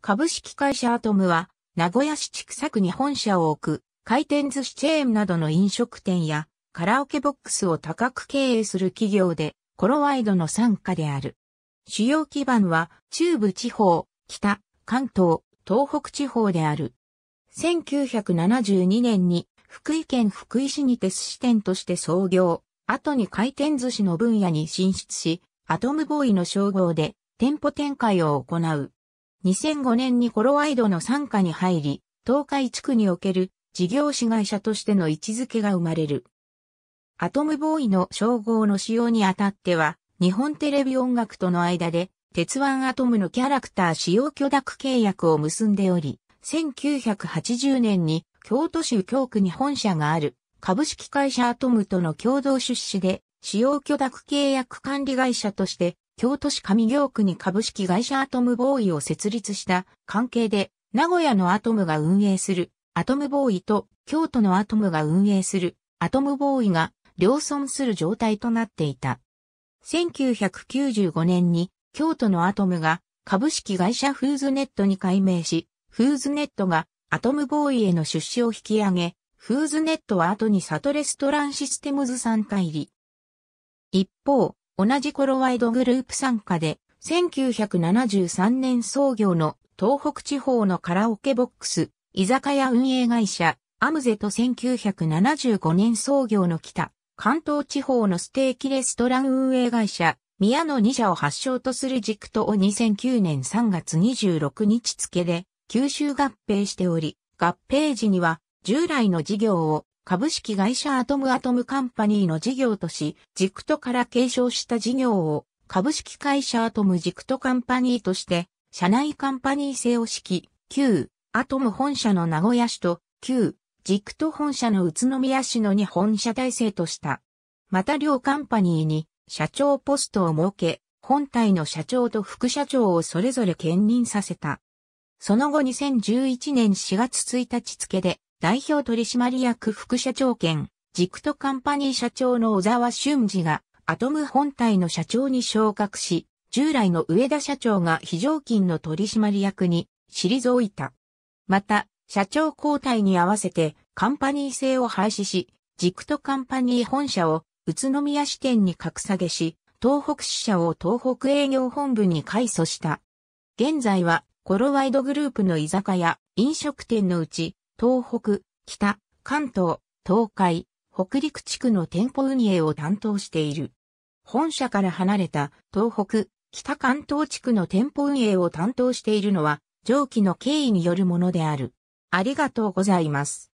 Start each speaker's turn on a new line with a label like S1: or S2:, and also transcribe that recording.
S1: 株式会社アトムは、名古屋市千種区に本社を置く、回転寿司チェーンなどの飲食店や、カラオケボックスを多角経営する企業で、コロワイドの参加である。主要基盤は、中部地方、北、関東、東北地方である。1972年に、福井県福井市にて寿司店として創業、後に回転寿司の分野に進出し、アトムボーイの称号で店舗展開を行う。2005年にコロワイドの参加に入り、東海地区における事業子会社としての位置づけが生まれる。アトムボーイの称号の使用にあたっては、日本テレビ音楽との間で、鉄腕アトムのキャラクター使用許諾契約を結んでおり、1980年に京都市右京区に本社がある株式会社アトムとの共同出資で使用許諾契約管理会社として京都市上京区に株式会社アトムボーイを設立した関係で、名古屋のアトムが運営するアトムボーイと京都のアトムが運営するアトムボーイが両存する状態となっていた。1995年に京都のアトムが株式会社フーズネットに改名し、フーズネットがアトムボーイへの出資を引き上げ、フーズネットは後にサトレストランシステムズさん入り。一方、同じ頃ワイドグループ参加で、1973年創業の東北地方のカラオケボックス、居酒屋運営会社、アムゼと1975年創業の北、関東地方のステーキレストラン運営会社、宮野2社を発祥とする軸とを2009年3月26日付で、九州合併しており、合併時には従来の事業を株式会社アトムアトムカンパニーの事業とし、ジクトから継承した事業を株式会社アトムジクトカンパニーとして、社内カンパニー制を指揮、旧アトム本社の名古屋市と旧ジクト本社の宇都宮市の2本社体制とした。また両カンパニーに社長ポストを設け、本体の社長と副社長をそれぞれ兼任させた。その後2011年4月1日付で、代表取締役副社長兼、ジクトカンパニー社長の小沢俊二が、アトム本体の社長に昇格し、従来の上田社長が非常勤の取締役に、退いた。また、社長交代に合わせて、カンパニー制を廃止し、ジクトカンパニー本社を宇都宮支店に格下げし、東北支社を東北営業本部に改組した。現在は、コロワイドグループの居酒屋、飲食店のうち、東北、北、関東、東海、北陸地区の店舗運営を担当している。本社から離れた東北、北関東地区の店舗運営を担当しているのは、上記の経緯によるものである。ありがとうございます。